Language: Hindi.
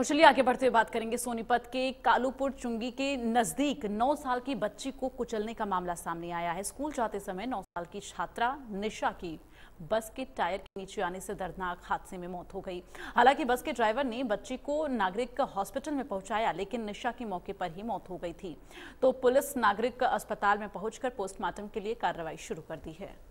और चलिए आगे बढ़ते हुए बात करेंगे सोनीपत के कालूपुर चुंगी के नजदीक 9 साल की बच्ची को कुचलने का मामला सामने आया है स्कूल जाते समय 9 साल की छात्रा निशा की बस के टायर के नीचे आने से दर्दनाक हादसे में मौत हो गई हालांकि बस के ड्राइवर ने बच्ची को नागरिक हॉस्पिटल में पहुंचाया लेकिन निशा की मौके पर ही मौत हो गई थी तो पुलिस नागरिक अस्पताल में पहुंचकर पोस्टमार्टम के लिए कार्रवाई शुरू कर दी है